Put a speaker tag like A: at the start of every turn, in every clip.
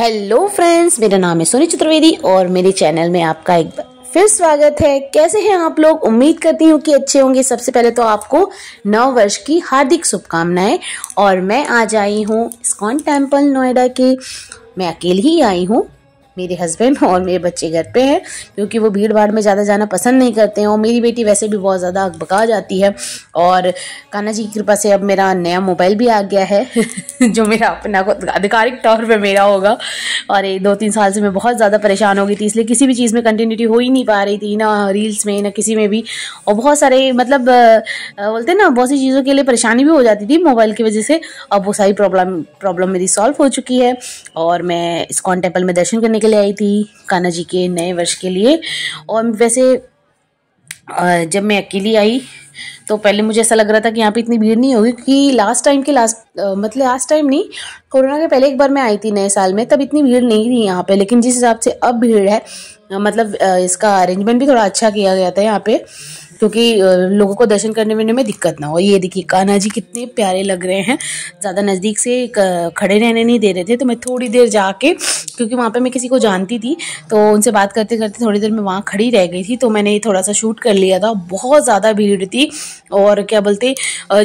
A: hello friends मेरा नाम है सोनी चतुर्वेदी और मेरे चैनल में आपका एक बार फिर स्वागत है कैसे हैं आप लोग उम्मीद करती हूँ कि अच्छे होंगे सबसे पहले तो आपको नव वर्ष की हार्दिक शुभकामनाएं और मैं आज आई हूँ स्कॉन टेम्पल नोएडा के मैं अकेली ही आई हूँ मेरे हस्बैंड और मेरे बच्चे घर पे हैं क्योंकि वो भीड़ भाड़ में ज़्यादा जाना पसंद नहीं करते हैं और मेरी बेटी वैसे भी बहुत ज़्यादा अकबका जाती है और कान्हा जी की कृपा से अब मेरा नया मोबाइल भी आ गया है जो मेरा अपना खुद आधिकारिक तौर पर मेरा होगा और ये दो तीन साल से मैं बहुत ज़्यादा परेशान हो गई थी इसलिए किसी भी चीज़ में कंटिन्यूटी हो ही नहीं पा रही थी ना रील्स में ना किसी में भी और बहुत सारे मतलब बोलते ना बहुत सी चीज़ों के लिए परेशानी भी हो जाती थी मोबाइल की वजह से अब वो सारी प्रॉब्लम प्रॉब्लम मेरी सॉल्व हो चुकी है और मैं इस टेम्पल में दर्शन करने के लिए आई थी कान्हा जी के नए वर्ष के लिए और वैसे जब मैं अकेली आई तो पहले मुझे ऐसा लग रहा था कि यहाँ पे इतनी भीड़ नहीं होगी क्योंकि लास्ट टाइम के लास्ट मतलब लास्ट टाइम नहीं कोरोना के पहले एक बार मैं आई थी नए साल में तब इतनी भीड़ नहीं थी यहाँ पे लेकिन जिस हिसाब से अब भीड़ है मतलब इसका अरेंजमेंट भी थोड़ा अच्छा किया गया था यहाँ पे क्योंकि लोगों को दर्शन करने में, में दिक्कत ना हो ये देखिए कान्हा जी कितने प्यारे लग रहे हैं ज़्यादा नज़दीक से खड़े रहने नहीं दे रहे थे तो मैं थोड़ी देर जाके क्योंकि वहाँ पर मैं किसी को जानती थी तो उनसे बात करते करते थोड़ी देर में वहाँ खड़ी रह गई थी तो मैंने थोड़ा सा शूट कर लिया था बहुत ज़्यादा भीड़ थी और क्या बोलते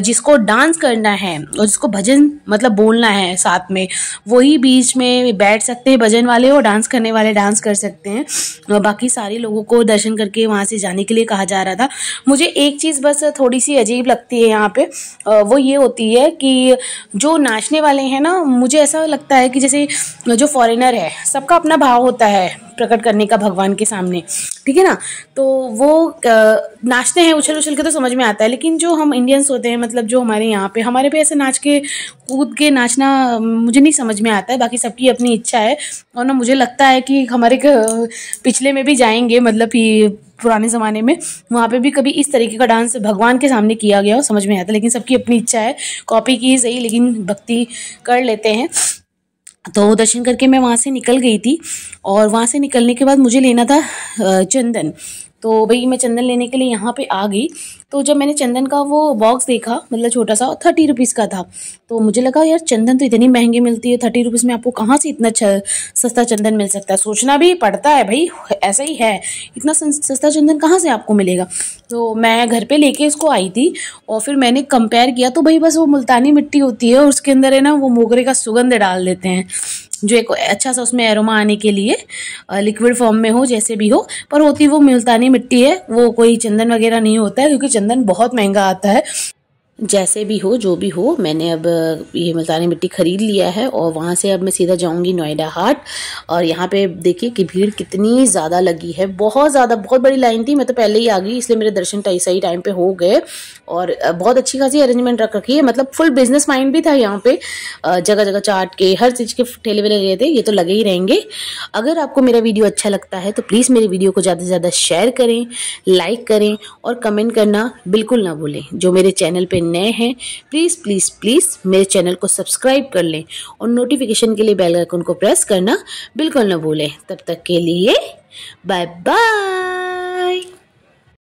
A: जिसको डांस करना है और जिसको भजन मतलब बोलना है साथ में वही बीच में बैठ सकते हैं भजन वाले और डांस करने वाले डांस कर सकते हैं और बाकी सारे लोगों को दर्शन करके वहाँ से जाने के लिए कहा जा रहा था मुझे एक चीज़ बस थोड़ी सी अजीब लगती है यहाँ पे वो ये होती है कि जो नाचने वाले हैं ना मुझे ऐसा लगता है कि जैसे जो फॉरेनर है सबका अपना भाव होता है प्रकट करने का भगवान के सामने ठीक है ना तो वो नाचते हैं उछल उछल के तो समझ में आता है लेकिन जो हम इंडियंस होते हैं मतलब जो हमारे यहाँ पे हमारे पे ऐसे नाच के कूद के नाचना मुझे नहीं समझ में आता है बाकी सबकी अपनी इच्छा है और ना मुझे लगता है कि हमारे पिछले में भी जाएंगे मतलब कि पुराने ज़माने में वहाँ पे भी कभी इस तरीके का डांस भगवान के सामने किया गया हो समझ में आता लेकिन सबकी अपनी इच्छा है कॉपी की सही लेकिन भक्ति कर लेते हैं तो दर्शन करके मैं वहाँ से निकल गई थी और वहाँ से निकलने के बाद मुझे लेना था चंदन तो भाई मैं चंदन लेने के लिए यहाँ पे आ गई तो जब मैंने चंदन का वो बॉक्स देखा मतलब छोटा सा थर्टी रुपीज़ का था तो मुझे लगा यार चंदन तो इतनी महंगी मिलती है थर्टी रुपीज़ में आपको कहाँ से इतना सस्ता चंदन मिल सकता है सोचना भी पड़ता है भाई ऐसा ही है इतना सस्ता चंदन कहाँ से आपको मिलेगा तो मैं घर पर ले इसको आई थी और फिर मैंने कंपेयर किया तो भाई बस वो मुल्तानी मिट्टी होती है और उसके अंदर है ना वो मोगरे का सुगंध डाल देते हैं जो एक अच्छा सा उसमें एरोमा आने के लिए लिक्विड फॉर्म में हो जैसे भी हो पर होती वो मुल्तानी मिट्टी है वो कोई चंदन वगैरह नहीं होता है क्योंकि चंदन बहुत महंगा आता है जैसे भी हो जो भी हो मैंने अब ये मुल्तानी मिट्टी ख़रीद लिया है और वहाँ से अब मैं सीधा जाऊँगी नोएडा हाट और यहाँ पे देखिए कि भीड़ कितनी ज़्यादा लगी है बहुत ज़्यादा बहुत बड़ी लाइन थी मैं तो पहले ही आ गई इसलिए मेरे दर्शन सही टाइम पे हो गए और बहुत अच्छी खासी अरेंजमेंट रख रखी है मतलब फुल बिजनेस माइंड भी था यहाँ पर जगह जगह चाट के हर चीज़ के ठेले वेले गए थे ये तो लगे ही रहेंगे अगर आपको मेरा वीडियो अच्छा लगता है तो प्लीज़ मेरी वीडियो को ज़्यादा से ज़्यादा शेयर करें लाइक करें और कमेंट करना बिल्कुल ना भूलें जो मेरे चैनल पर नए हैं प्लीज़ प्लीज़ प्लीज़ मेरे चैनल को सब्सक्राइब कर लें और नोटिफिकेशन के लिए बेल आइकन को प्रेस करना बिल्कुल ना भूलें तब तक के लिए बाय बाय